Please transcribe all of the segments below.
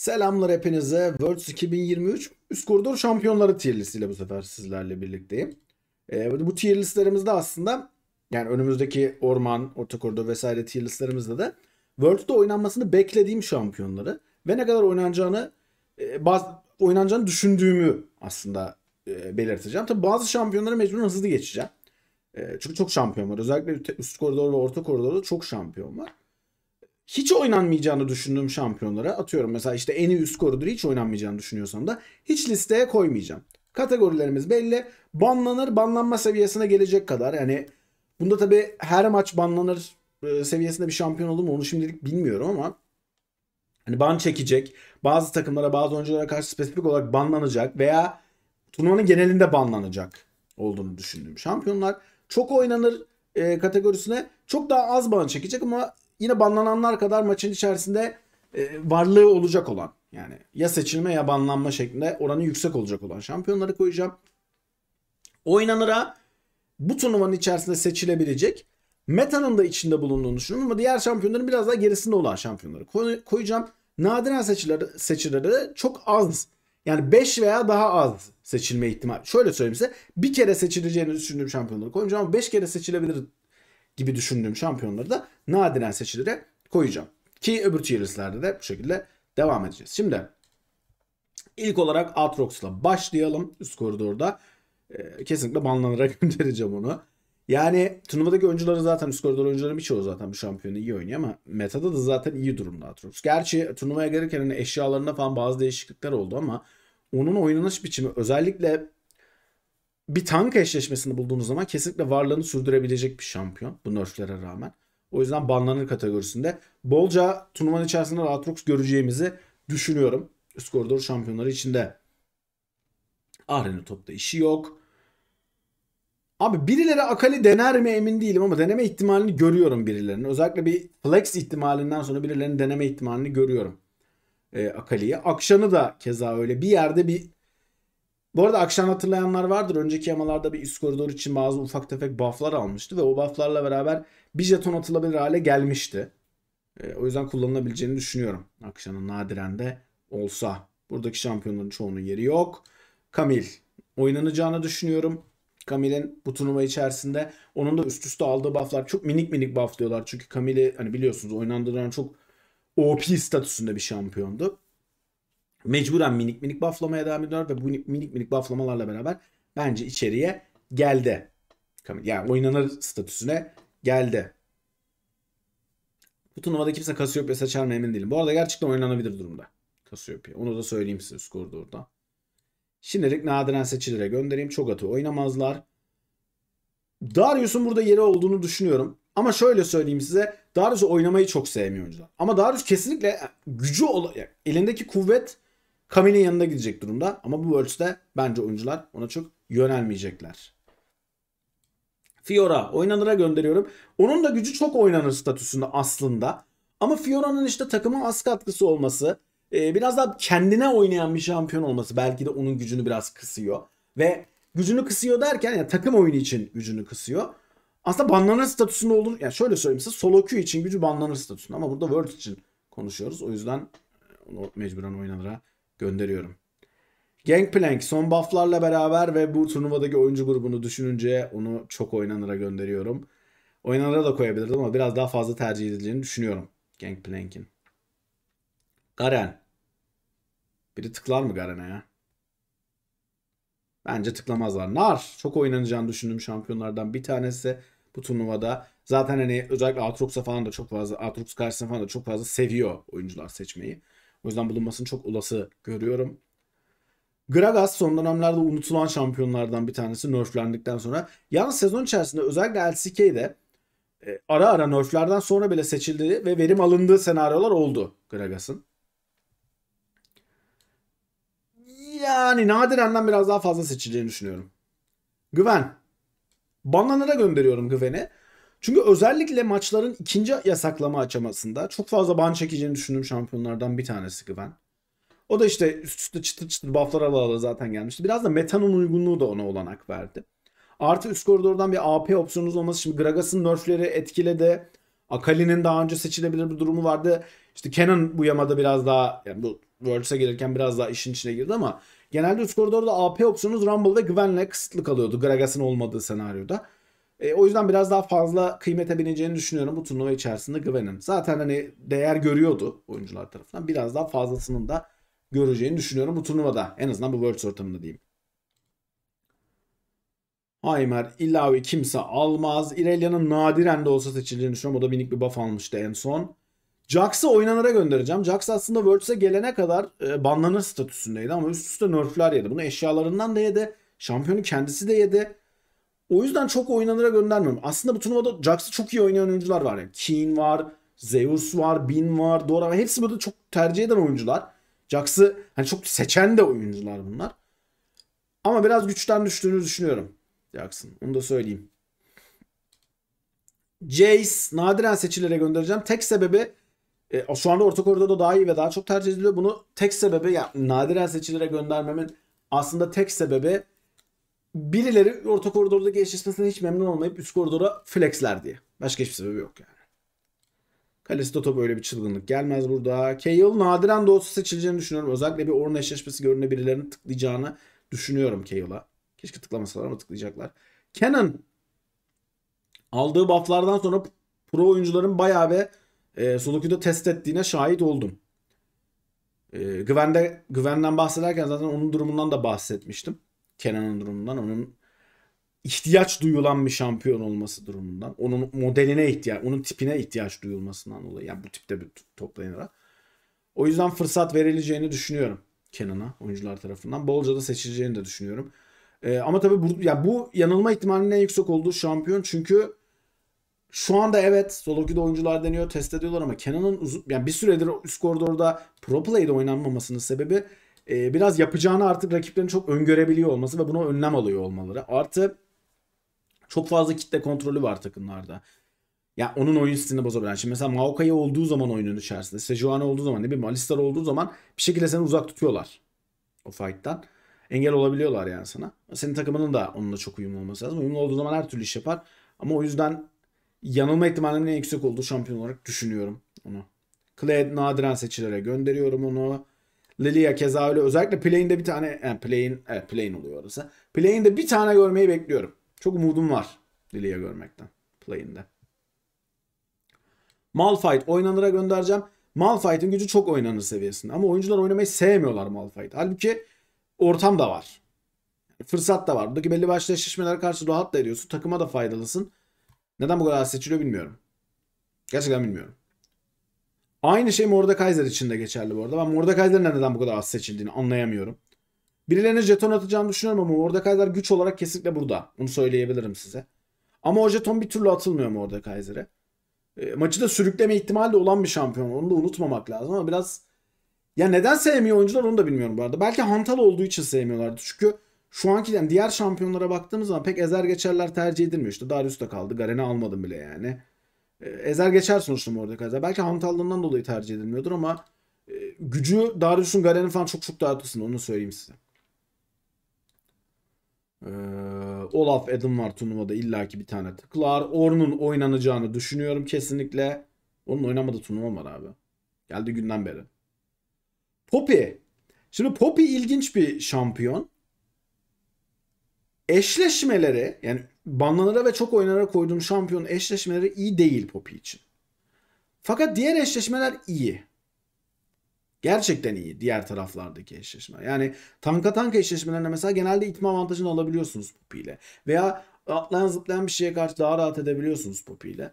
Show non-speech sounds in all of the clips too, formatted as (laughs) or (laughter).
Selamlar hepinize. Worlds 2023 Üst Koridor Şampiyonları tier listiyle bu sefer sizlerle birlikteyim. Ee, bu tier listlerimizde aslında yani önümüzdeki orman, orta koridor vesaire tier listlerimizde de Worlds'da oynanmasını beklediğim şampiyonları ve ne kadar oynanacağını e, baz, oynanacağını düşündüğümü aslında e, belirteceğim. Tabi bazı şampiyonları mecburen hızlı geçeceğim. E, çünkü çok şampiyon var. Özellikle üst koridor ve orta koridorda çok şampiyon var hiç oynanmayacağını düşündüğüm şampiyonlara atıyorum mesela işte en üst koridoru hiç oynanmayacağını düşünüyorsam da hiç listeye koymayacağım. Kategorilerimiz belli. Banlanır, banlanma seviyesine gelecek kadar. Yani bunda tabi her maç banlanır e, seviyesinde bir şampiyon olur mu onu şimdilik bilmiyorum ama hani ban çekecek. Bazı takımlara, bazı oyunculara karşı spesifik olarak banlanacak veya turnuvanın genelinde banlanacak olduğunu düşündüğüm şampiyonlar çok oynanır e, kategorisine çok daha az ban çekecek ama yine banlananlar kadar maçın içerisinde e, varlığı olacak olan yani ya seçilme ya banlanma şeklinde oranı yüksek olacak olan şampiyonları koyacağım. Oynanıra bu turnuvanın içerisinde seçilebilecek metanın da içinde bulunduğunu düşünüyorum ama diğer şampiyonların biraz daha gerisinde olan şampiyonları koy, koyacağım. Nadiren seçilir seçilirleri çok az yani 5 veya daha az seçilme ihtimali. Şöyle söyleyeyim size. Bir kere seçileceğini düşündüğüm şampiyonları koyacağım ama 5 kere seçilebilir gibi düşündüğüm şampiyonları da nadiren seçilere koyacağım. Ki öbür tier de bu şekilde devam edeceğiz. Şimdi ilk olarak Atrox'la başlayalım üst koridorda. Ee, kesinlikle banlanarak (laughs) göndereceğim onu. Yani turnuvadaki oyuncuları zaten üst koridor oyuncuların birçoğu zaten bu şampiyonu iyi oynuyor ama metada da zaten iyi durumda Atrox. Gerçi turnuvaya gelirken hani eşyalarında falan bazı değişiklikler oldu ama onun oynanış biçimi özellikle bir tank eşleşmesini bulduğunuz zaman kesinlikle varlığını sürdürebilecek bir şampiyon bu nerflere rağmen. O yüzden banlanır kategorisinde. Bolca turnuvanın içerisinde Ratrox göreceğimizi düşünüyorum. Üst koridor şampiyonları içinde. Arena topta işi yok. Abi birileri Akali dener mi emin değilim ama deneme ihtimalini görüyorum birilerinin. Özellikle bir flex ihtimalinden sonra birilerinin deneme ihtimalini görüyorum. Ee, Akali'ye. Akşan'ı da keza öyle bir yerde bir bu arada akşam hatırlayanlar vardır. Önceki yamalarda bir üst koridor için bazı ufak tefek bufflar almıştı ve o bufflarla beraber bir jeton atılabilir hale gelmişti. E, o yüzden kullanılabileceğini düşünüyorum. Akşamın nadiren de olsa. Buradaki şampiyonların çoğunun yeri yok. Kamil oynanacağını düşünüyorum. Camille'in bu turnuva içerisinde onun da üst üste aldığı bufflar çok minik minik buff diyorlar. Çünkü Camille hani biliyorsunuz oynandığı çok OP statüsünde bir şampiyondu mecburen minik minik bufflamaya devam ediyor ve bu minik minik bufflamalarla beraber bence içeriye geldi. Yani oynanır statüsüne geldi. Bu turnuvada kimse Cassiopeia seçer mi emin değilim. Bu arada gerçekten oynanabilir durumda. Cassiopeia. Onu da söyleyeyim size skorda orada. Şimdilik nadiren seçilere göndereyim. Çok atı oynamazlar. Darius'un burada yeri olduğunu düşünüyorum. Ama şöyle söyleyeyim size. Darius oynamayı çok sevmiyor oyuncular. Ama Darius kesinlikle gücü olan, elindeki kuvvet Camille'in yanında gidecek durumda. Ama bu Worlds'de bence oyuncular ona çok yönelmeyecekler. Fiora oynanıra gönderiyorum. Onun da gücü çok oynanır statüsünde aslında. Ama Fiora'nın işte takıma az katkısı olması, e, biraz daha kendine oynayan bir şampiyon olması belki de onun gücünü biraz kısıyor. Ve gücünü kısıyor derken yani takım oyunu için gücünü kısıyor. Aslında banlanır statüsünde olur. Yani şöyle söyleyeyim size solo queue için gücü banlanır statüsünde ama burada World için konuşuyoruz. O yüzden e, onu mecburen oynanıra gönderiyorum. Gangplank son bufflarla beraber ve bu turnuvadaki oyuncu grubunu düşününce onu çok oynanıra gönderiyorum. Oynanıra da koyabilirdim ama biraz daha fazla tercih edileceğini düşünüyorum Gangplank'in. Garen. Biri tıklar mı Garen'e ya? Bence tıklamazlar. Nar çok oynanacağını düşündüğüm şampiyonlardan bir tanesi bu turnuvada. Zaten hani özellikle Aatrox'a falan da çok fazla Aatrox karşısında falan da çok fazla seviyor oyuncular seçmeyi. O yüzden bulunmasını çok olası görüyorum. Gragas son dönemlerde unutulan şampiyonlardan bir tanesi nerflendikten sonra. Yalnız sezon içerisinde özellikle LCK'de e, ara ara nerflerden sonra bile seçildi ve verim alındığı senaryolar oldu Gragas'ın. Yani nadirenden biraz daha fazla seçileceğini düşünüyorum. Güven. Banlanara gönderiyorum Güven'i. Çünkü özellikle maçların ikinci yasaklama açamasında çok fazla ban çekeceğini düşündüğüm şampiyonlardan bir tanesi Gwen. O da işte üst üste çıtır çıtır bufflar ala ala zaten gelmişti. Biraz da metanın uygunluğu da ona olanak verdi. Artı üst koridordan bir AP opsiyonunuz olması. Şimdi Gragas'ın nerfleri etkiledi. Akali'nin daha önce seçilebilir bir durumu vardı. İşte Kenan bu yamada biraz daha yani bu Worlds'e gelirken biraz daha işin içine girdi ama genelde üst koridorda AP opsiyonunuz Rumble ve Gwen'le kısıtlı kalıyordu Gragas'ın olmadığı senaryoda. E, o yüzden biraz daha fazla kıymete bineceğini düşünüyorum bu turnuva içerisinde Gwen'in. Zaten hani değer görüyordu oyuncular tarafından. Biraz daha fazlasının da göreceğini düşünüyorum bu turnuvada. En azından bu Worlds ortamında diyeyim. Aymer ilave kimse almaz. İrelia'nın nadiren de olsa seçildiğini düşünüyorum. O da minik bir buff almıştı en son. Jax'ı oynanara göndereceğim. Jax aslında Worlds'e gelene kadar e, banlanır statüsündeydi ama üst üste nerfler yedi. Bunu eşyalarından da yedi. Şampiyonu kendisi de yedi. O yüzden çok oynanıra göndermiyorum. Aslında bu turnuvada Jax'ı çok iyi oynayan oyuncular var. Yani Keen var, Zeus var, Bin var, Dora var. Hepsi burada çok tercih eden oyuncular. Jax'ı hani çok seçen de oyuncular bunlar. Ama biraz güçten düştüğünü düşünüyorum. Jackson. Onu da söyleyeyim. Jace nadiren seçilere göndereceğim. Tek sebebi e, şu anda orta koridorda daha iyi ve daha çok tercih ediliyor. Bunu tek sebebi yani nadiren seçilere göndermemin aslında tek sebebi birileri orta koridorda eşleşmesinden hiç memnun olmayıp üst koridora flexler diye. Başka hiçbir sebebi yok yani. Kalistoto öyle bir çılgınlık gelmez burada. Kale nadiren de olsa seçileceğini düşünüyorum. Özellikle bir orun eşleşmesi görüne birilerinin tıklayacağını düşünüyorum Kale'a. Keşke tıklamasalar ama tıklayacaklar. Canon aldığı bufflardan sonra pro oyuncuların bayağı ve e, Soluku'da test ettiğine şahit oldum. E, Gwen'de, Gwen'den bahsederken zaten onun durumundan da bahsetmiştim. Kenan'ın durumundan. Onun ihtiyaç duyulan bir şampiyon olması durumundan. Onun modeline ihtiyaç, onun tipine ihtiyaç duyulmasından dolayı. Yani bu tipte bir toplayarak. O yüzden fırsat verileceğini düşünüyorum Kenan'a oyuncular tarafından. Bolca da seçileceğini de düşünüyorum. Ee, ama tabi bu, yani bu yanılma ihtimalinin en yüksek olduğu şampiyon. Çünkü şu anda evet Soloki'de oyuncular deniyor, test ediyorlar ama Kenan'ın uzun yani bir süredir üst koridorda pro play'de oynanmamasının sebebi e, biraz yapacağını artık rakiplerin çok öngörebiliyor olması ve buna önlem alıyor olmaları. Artı çok fazla kitle kontrolü var takımlarda. Ya yani onun oyun stilini bozabilen. Şimdi mesela Maoka'ya olduğu zaman oyunun içerisinde, Sejuani olduğu zaman, ne bir Alistar olduğu zaman bir şekilde seni uzak tutuyorlar o fight'tan. Engel olabiliyorlar yani sana. Senin takımının da onunla çok uyumlu olması lazım. Uyumlu olduğu zaman her türlü iş yapar. Ama o yüzden yanılma ihtimalinin en yüksek olduğu şampiyon olarak düşünüyorum onu. Clay nadiren seçilere gönderiyorum onu. Lilia keza öyle. Özellikle Play'inde bir tane... Yani Play'in... Evet Play'in oluyor orası. Play'inde bir tane görmeyi bekliyorum. Çok umudum var Lilia görmekten. Play'inde. Malphite oynanıra göndereceğim. Malphite'in gücü çok oynanır seviyesinde. Ama oyuncular oynamayı sevmiyorlar Malphite. Halbuki ortam da var. Fırsat da var. Buradaki belli başlı eşleşmelere karşı rahat da ediyorsun. Takıma da faydalısın. Neden bu kadar seçiliyor bilmiyorum. Gerçekten bilmiyorum. Aynı şey Mordekaiser için de geçerli bu arada. Ben Mordekaiser'in neden bu kadar az seçildiğini anlayamıyorum. Birilerine jeton atacağını düşünüyorum ama Mordekaiser güç olarak kesinlikle burada. Bunu söyleyebilirim size. Ama o jeton bir türlü atılmıyor Mordekaiser'e. E, maçı da sürükleme ihtimali de olan bir şampiyon. Onu da unutmamak lazım ama biraz... Ya neden sevmiyor oyuncular onu da bilmiyorum bu arada. Belki hantal olduğu için sevmiyorlardı. Çünkü şu anki yani diğer şampiyonlara baktığımız zaman pek ezer geçerler tercih edilmiyor. İşte Darius da kaldı. Garen'i almadım bile yani. E, ezer geçer sonuçta Mordekaiser. Belki hantallığından dolayı tercih edilmiyordur ama e, gücü Darius'un Galen'in falan çok çok daha ötesinde onu söyleyeyim size. Ee, Olaf Adam var turnuvada illaki bir tane tıklar. Orn'un oynanacağını düşünüyorum kesinlikle. Onun oynamadığı turnuva var abi. Geldi günden beri. Poppy. Şimdi Poppy ilginç bir şampiyon eşleşmelere yani banlanara ve çok oynanara koyduğum şampiyon eşleşmeleri iyi değil Poppy için. Fakat diğer eşleşmeler iyi. Gerçekten iyi diğer taraflardaki eşleşme. Yani tanka tanka eşleşmelerinde mesela genelde itme avantajını alabiliyorsunuz Poppy ile. Veya atlayan zıplayan bir şeye karşı daha rahat edebiliyorsunuz Poppy ile.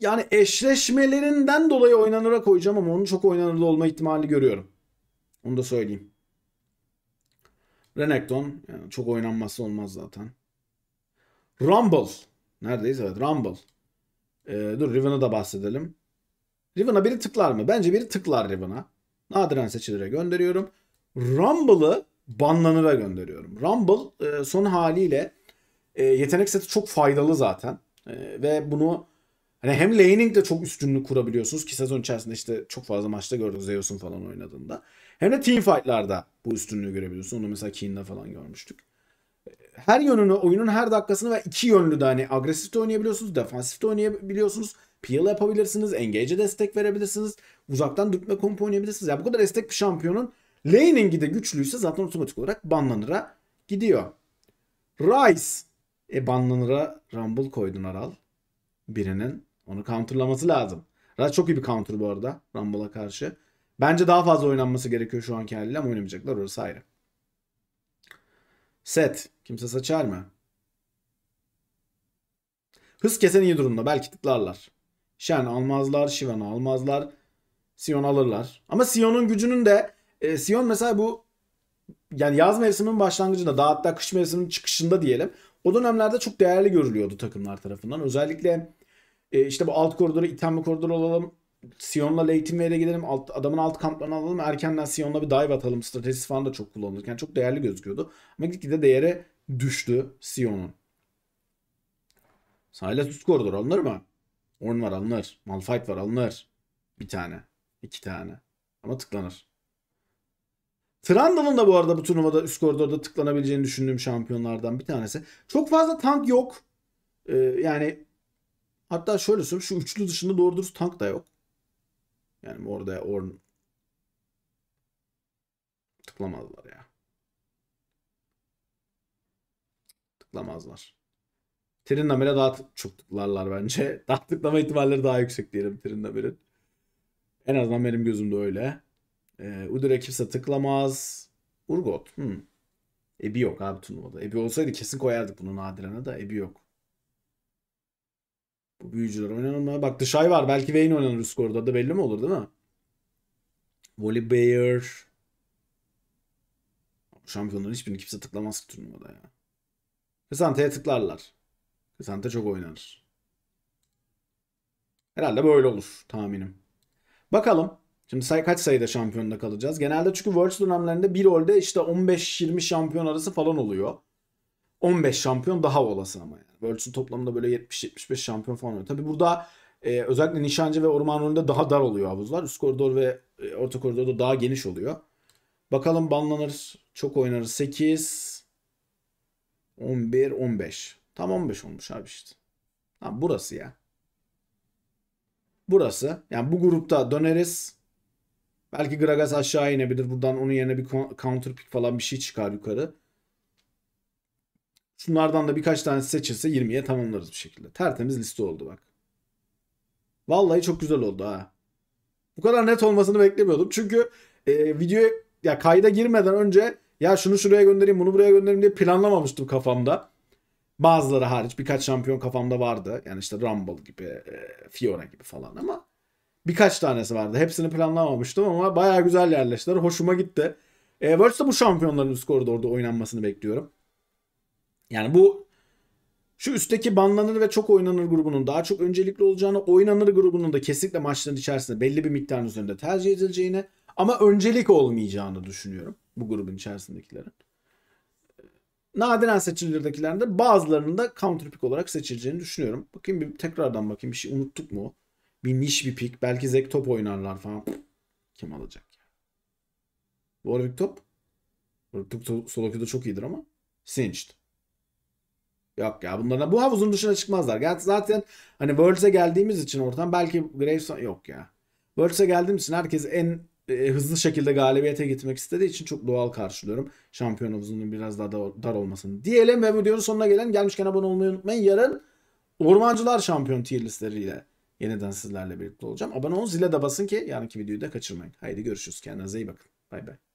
Yani eşleşmelerinden dolayı oynanıra koyacağım ama onun çok oynanırda olma ihtimali görüyorum. Onu da söyleyeyim. Renekton yani çok oynanması olmaz zaten. Rumble. Neredeyiz? Evet Rumble. Ee, dur Riven'a da bahsedelim. Riven'a biri tıklar mı? Bence biri tıklar Riven'a. Nadiren seçilere gönderiyorum. Rumble'ı banlanıra gönderiyorum. Rumble e, son haliyle e, yetenek seti çok faydalı zaten. E, ve bunu Hani hem laning de çok üstünlüğü kurabiliyorsunuz ki sezon içerisinde işte çok fazla maçta gördük Zeus'un falan oynadığında. Hem de team fight'larda bu üstünlüğü görebiliyorsunuz Onu mesela Keen'de falan görmüştük. Her yönünü, oyunun her dakikasını ve iki yönlü de hani agresif de oynayabiliyorsunuz, defansif de oynayabiliyorsunuz. Peel yapabilirsiniz, engage'e destek verebilirsiniz. Uzaktan dürtme kompo oynayabilirsiniz. Ya yani bu kadar destek bir şampiyonun laning'i de güçlüyse zaten otomatik olarak banlanıra gidiyor. Rice. E banlanıra Rumble koydun Aral birinin onu counterlaması lazım. Raz çok iyi bir counter bu arada Rumble'a karşı. Bence daha fazla oynanması gerekiyor şu anki haliyle ama oynamayacaklar orası ayrı. Set. Kimse saçar er mı? Hız kesen iyi durumda. Belki tıklarlar. Shen almazlar. Shivan almazlar. Sion alırlar. Ama Sion'un gücünün de e, Sion mesela bu yani yaz mevsiminin başlangıcında daha hatta kış mevsiminin çıkışında diyelim. O dönemlerde çok değerli görülüyordu takımlar tarafından. Özellikle e, işte bu alt koridoru, itenme koridoru alalım, Sion'la Leighton Vare'e gidelim. Alt, adamın alt kamplarını alalım. Erkenden Sion'la bir dive atalım. Stratejisi falan da çok kullanılırken yani çok değerli gözüküyordu. Ama gitgide değere düştü Sion'un. Silas üst koridor alınır mı? Orn var alınır. Malphite var alınır. Bir tane. iki tane. Ama tıklanır. Trundle'ın da bu arada bu turnuvada üst koridorda tıklanabileceğini düşündüğüm şampiyonlardan bir tanesi. Çok fazla tank yok. Ee, yani hatta şöyle söyleyeyim şu üçlü dışında doğru dürüst tank da yok. Yani orada Orn tıklamazlar ya. Tıklamazlar. Trindamel'e daha çok tıklarlar bence. (laughs) Daha tıklama ihtimalleri daha yüksek diyelim Trindamel'in. En azından benim gözümde öyle. E, ee, Udur ekipse tıklamaz. Urgot. Hmm. Ebi yok abi turnuvada. Ebi olsaydı kesin koyardık bunu nadirene de. Ebi yok. Bu büyücüler oynanmıyor. Bak Dışay var. Belki Vayne oynanır skorda da belli mi olur değil mi? Volley Bear. Şampiyonların hiçbirini kimse tıklamaz ki turnuvada ya. Kısanta'ya tıklarlar. Kısanta çok oynanır. Herhalde böyle olur tahminim. Bakalım. Şimdi kaç sayıda şampiyonda kalacağız? Genelde çünkü Worlds dönemlerinde bir rolde işte 15-20 şampiyon arası falan oluyor. 15 şampiyon daha olası ama yani. Worlds'un toplamında böyle 70-75 şampiyon falan oluyor. Tabi burada e, özellikle Nişancı ve Orman rolünde daha dar oluyor havuzlar. Üst koridor ve e, orta koridorda daha geniş oluyor. Bakalım banlanır. Çok oynarız. 8 11 15. Tam 15 olmuş abi işte. Ha burası ya. Burası. Yani bu grupta döneriz. Belki Gragas aşağı inebilir. Buradan onun yerine bir counter pick falan bir şey çıkar yukarı. Şunlardan da birkaç tane seçilse 20'ye tamamlarız bir şekilde. Tertemiz liste oldu bak. Vallahi çok güzel oldu ha. Bu kadar net olmasını beklemiyordum. Çünkü e, videoya ya kayda girmeden önce ya şunu şuraya göndereyim bunu buraya göndereyim diye planlamamıştım kafamda. Bazıları hariç birkaç şampiyon kafamda vardı. Yani işte Rumble gibi, e, Fiora gibi falan ama Birkaç tanesi vardı. Hepsini planlamamıştım ama bayağı güzel yerleştiler. Hoşuma gitti. E, bu şampiyonların üst koridorda oynanmasını bekliyorum. Yani bu şu üstteki banlanır ve çok oynanır grubunun daha çok öncelikli olacağını, oynanır grubunun da kesinlikle maçların içerisinde belli bir miktarın üzerinde tercih edileceğini ama öncelik olmayacağını düşünüyorum bu grubun içerisindekilerin. Nadiren seçilirdekilerin bazılarının da counter pick olarak seçileceğini düşünüyorum. Bakayım bir tekrardan bakayım bir şey unuttuk mu? Bir niş bir pik. Belki Zek top oynarlar falan. Kim alacak ya? Warwick top. Warwick top da çok iyidir ama. Singed. Yok ya bunlara bu havuzun dışına çıkmazlar. zaten hani Worlds'e geldiğimiz için ortam belki Graves yok ya. Worlds'e geldiğimiz için herkes en e, hızlı şekilde galibiyete gitmek istediği için çok doğal karşılıyorum. Şampiyon havuzunun biraz daha dar olmasını. Diyelim ve videonun sonuna gelen gelmişken abone olmayı unutmayın. Yarın Ormancılar şampiyon tier listleriyle yeniden sizlerle birlikte olacağım. Abone olun zile de basın ki yarınki videoyu da kaçırmayın. Haydi görüşürüz. Kendinize iyi bakın. Bay bay.